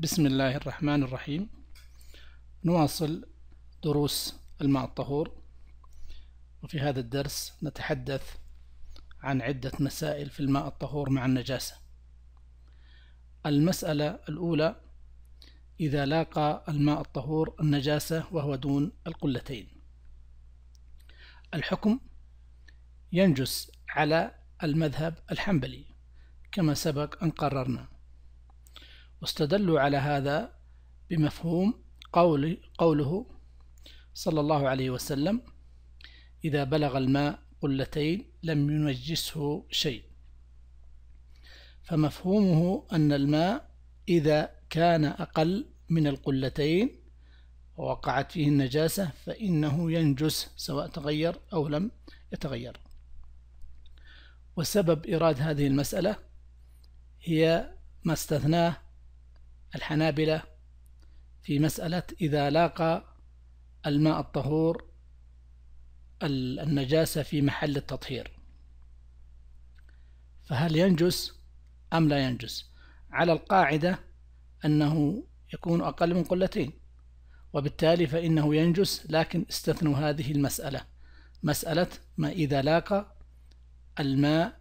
بسم الله الرحمن الرحيم نواصل دروس الماء الطهور وفي هذا الدرس نتحدث عن عدة مسائل في الماء الطهور مع النجاسة المسألة الأولى إذا لاقى الماء الطهور النجاسة وهو دون القلتين الحكم ينجس على المذهب الحنبلي كما سبق أن قررنا واستدلوا على هذا بمفهوم قول قوله صلى الله عليه وسلم إذا بلغ الماء قلتين لم ينجسه شيء فمفهومه أن الماء إذا كان أقل من القلتين ووقعت فيه النجاسة فإنه ينجس سواء تغير أو لم يتغير وسبب إيراد هذه المسألة هي ما استثناه الحنابلة في مسألة إذا لاقى الماء الطهور النجاسة في محل التطهير فهل ينجس أم لا ينجس على القاعدة أنه يكون أقل من قلتين وبالتالي فإنه ينجس لكن استثنوا هذه المسألة مسألة ما إذا لاقى الماء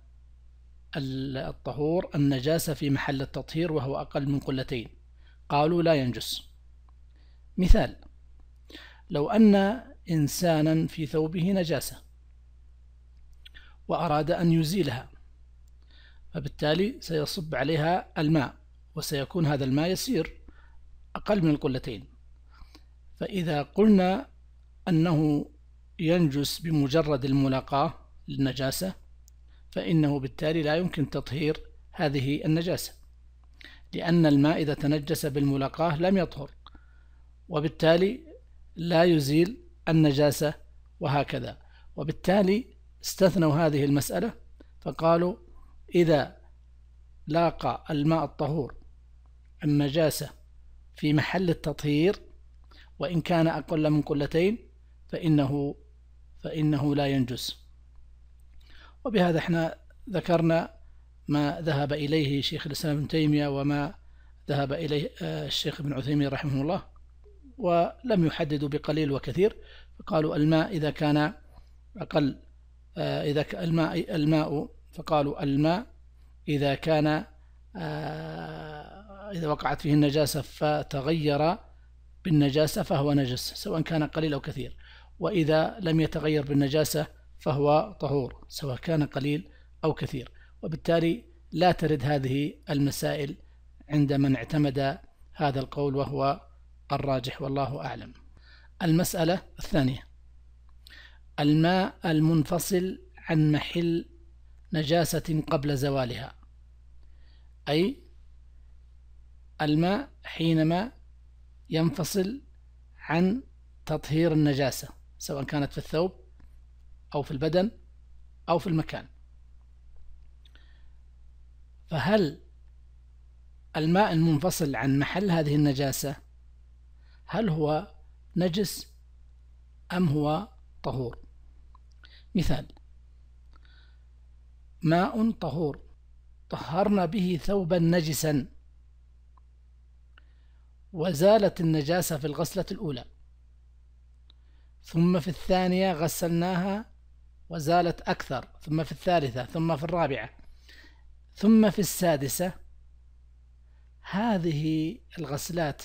الطهور النجاسة في محل التطهير وهو أقل من قلتين قالوا لا ينجس مثال لو أن إنسانا في ثوبه نجاسة وأراد أن يزيلها فبالتالي سيصب عليها الماء وسيكون هذا الماء يسير أقل من القلتين فإذا قلنا أنه ينجس بمجرد الملاقاة للنجاسة فإنه بالتالي لا يمكن تطهير هذه النجاسة لأن الماء إذا تنجس بالملاقاة لم يطهر وبالتالي لا يزيل النجاسة وهكذا وبالتالي استثنوا هذه المسألة فقالوا إذا لاقى الماء الطهور النجاسة في محل التطهير وإن كان أقل من قلتين فإنه فإنه لا ينجس وبهذا احنا ذكرنا ما ذهب إليه شيخ الإسلام ابن تيمية وما ذهب إليه آه، الشيخ ابن عثيمين رحمه الله ولم يحددوا بقليل وكثير فقالوا الماء إذا كان أقل آه، إذا الماء الماء فقالوا الماء إذا كان آه، إذا وقعت فيه النجاسة فتغير بالنجاسة فهو نجس سواء كان قليل أو كثير وإذا لم يتغير بالنجاسة فهو طهور سواء كان قليل أو كثير وبالتالي لا ترد هذه المسائل عند من اعتمد هذا القول وهو الراجح والله أعلم المسألة الثانية الماء المنفصل عن محل نجاسة قبل زوالها أي الماء حينما ينفصل عن تطهير النجاسة سواء كانت في الثوب أو في البدن أو في المكان فهل الماء المنفصل عن محل هذه النجاسة هل هو نجس أم هو طهور مثال ماء طهور طهرنا به ثوبا نجسا وزالت النجاسة في الغسلة الأولى ثم في الثانية غسلناها وزالت أكثر ثم في الثالثة ثم في الرابعة ثم في السادسة هذه الغسلات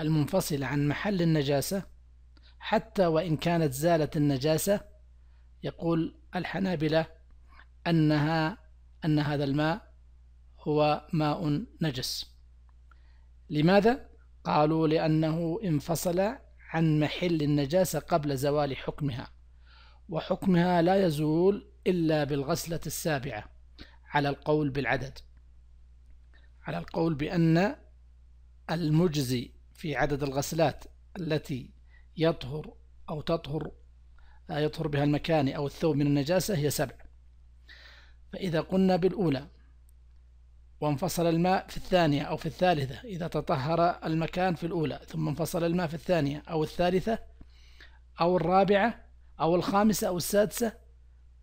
المنفصلة عن محل النجاسة حتى وإن كانت زالت النجاسة يقول الحنابلة أنها أن هذا الماء هو ماء نجس لماذا؟ قالوا لأنه انفصل عن محل النجاسة قبل زوال حكمها وحكمها لا يزول إلا بالغسلة السابعة على القول بالعدد على القول بأن المجزي في عدد الغسلات التي يطهر أو تطهر آه، يطهر بها المكان أو الثوب من النجاسة هي سبع فإذا قلنا بالأولى وانفصل الماء في الثانية أو في الثالثة إذا تطهر المكان في الأولى ثم انفصل الماء في الثانية أو الثالثة أو الرابعة أو الخامسة أو السادسة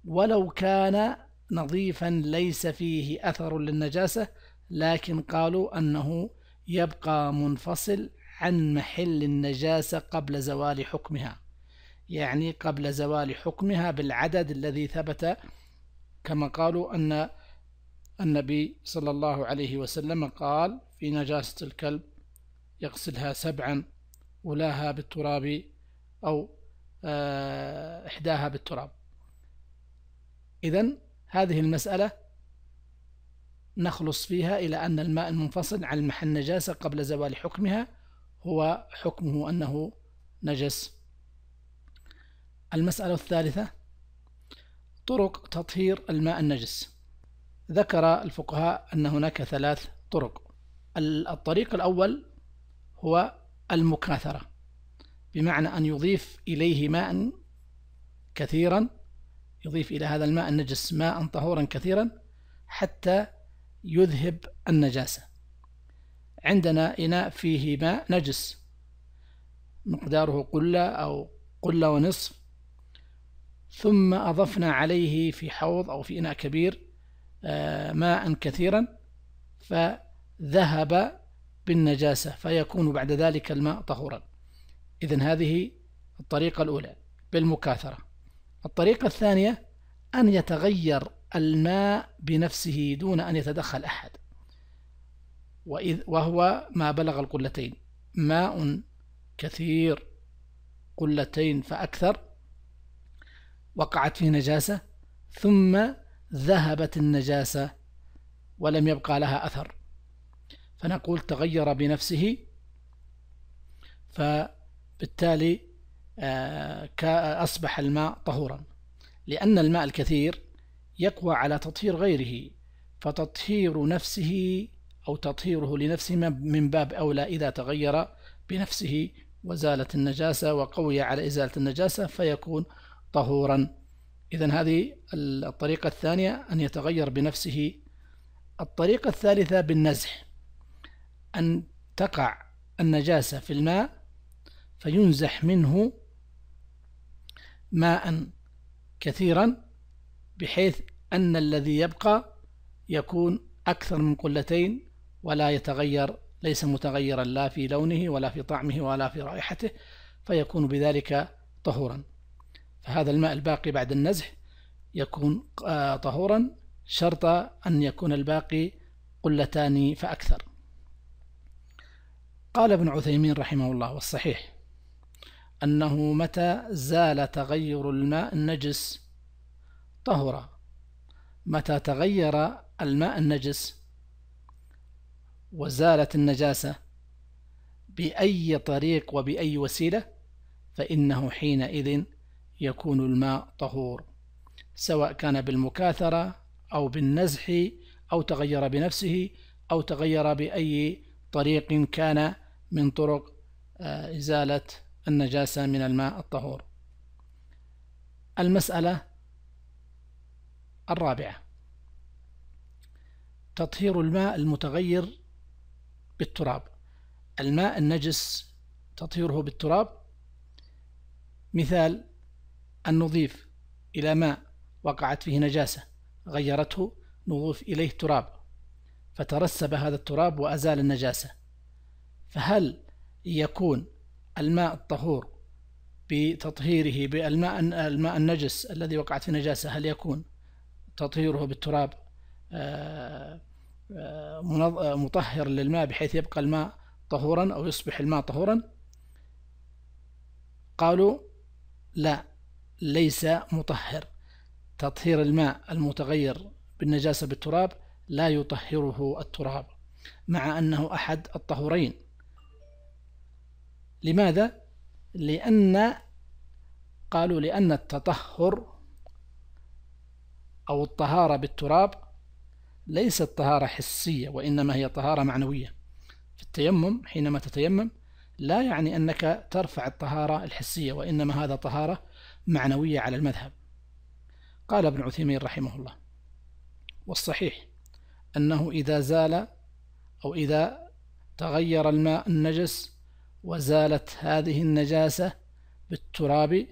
ولو كان نظيفا ليس فيه أثر للنجاسة لكن قالوا أنه يبقى منفصل عن محل النجاسة قبل زوال حكمها يعني قبل زوال حكمها بالعدد الذي ثبت كما قالوا أن النبي صلى الله عليه وسلم قال في نجاسة الكلب يغسلها سبعا ولاها بالتراب أو آه، إحداها بالتراب إذا هذه المسألة نخلص فيها إلى أن الماء المنفصل عن محل النجاسة قبل زوال حكمها هو حكمه أنه نجس المسألة الثالثة طرق تطهير الماء النجس ذكر الفقهاء أن هناك ثلاث طرق الطريق الأول هو المكاثرة بمعنى أن يضيف إليه ماء كثيرا يضيف إلى هذا الماء النجس ماء طهورا كثيرا حتى يذهب النجاسة عندنا إناء فيه ماء نجس مقداره قلة أو قلة ونصف ثم أضفنا عليه في حوض أو في إناء كبير آه، ماء كثيرا فذهب بالنجاسة فيكون بعد ذلك الماء طهورا إذا هذه الطريقة الأولى بالمكاثرة الطريقة الثانية أن يتغير الماء بنفسه دون أن يتدخل أحد وإذ وهو ما بلغ القلتين ماء كثير قلتين فأكثر وقعت فيه نجاسة ثم ذهبت النجاسة ولم يبقى لها أثر فنقول تغير بنفسه فبالتالي أصبح الماء طهورا لأن الماء الكثير يقوى على تطهير غيره فتطهير نفسه أو تطهيره لنفسه من باب أولى إذا تغير بنفسه وزالت النجاسة وقوي على إزالة النجاسة فيكون طهورا إذا هذه الطريقة الثانية أن يتغير بنفسه الطريقة الثالثة بالنزح أن تقع النجاسة في الماء فينزح منه ماء كثيرا بحيث أن الذي يبقى يكون أكثر من قلتين ولا يتغير ليس متغيرا لا في لونه ولا في طعمه ولا في رائحته فيكون بذلك طهورا فهذا الماء الباقي بعد النزح يكون آه، طهورا شرط أن يكون الباقي قلتان فأكثر قال ابن عثيمين رحمه الله والصحيح أنه متى زال تغير الماء النجس طهر متى تغير الماء النجس وزالت النجاسة بأي طريق وبأي وسيلة فإنه حينئذ يكون الماء طهور سواء كان بالمكاثرة أو بالنزح أو تغير بنفسه أو تغير بأي طريق كان من طرق آه، إزالة النجاسة من الماء الطهور المسألة الرابعة تطهير الماء المتغير بالتراب الماء النجس تطهيره بالتراب مثال أن نضيف إلى ماء وقعت فيه نجاسة غيرته نضيف إليه تراب فترسب هذا التراب وأزال النجاسة فهل يكون الماء الطهور بتطهيره بالماء الماء النجس الذي وقعت في نجاسة هل يكون تطهيره بالتراب آه، آه، آه، مطهر للماء بحيث يبقى الماء طهورا أو يصبح الماء طهورا قالوا لا ليس مطهر تطهير الماء المتغير بالنجاسة بالتراب لا يطهره التراب مع أنه أحد الطهورين لماذا؟ لأن قالوا لأن التطهر أو الطهارة بالتراب ليست طهارة حسية وإنما هي طهارة معنوية في التيمم حينما تتيمم لا يعني أنك ترفع الطهارة الحسية وإنما هذا طهارة معنوية على المذهب قال ابن عثيمين رحمه الله والصحيح أنه إذا زال أو إذا تغير الماء النجس وزالت هذه النجاسة بالتراب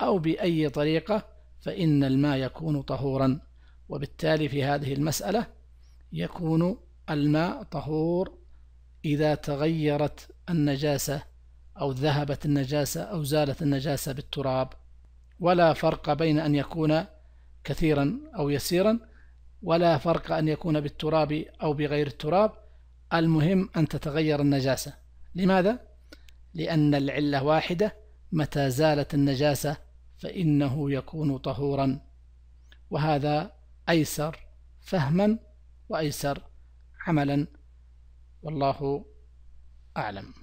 أو بأي طريقة فإن الماء يكون طهورا وبالتالي في هذه المسألة يكون الماء طهور إذا تغيرت النجاسة أو ذهبت النجاسة أو زالت النجاسة بالتراب ولا فرق بين أن يكون كثيرا أو يسيرا ولا فرق أن يكون بالتراب أو بغير التراب المهم أن تتغير النجاسة لماذا؟ لأن العلة واحدة متى زالت النجاسة فإنه يكون طهورا وهذا أيسر فهما وأيسر عملا والله أعلم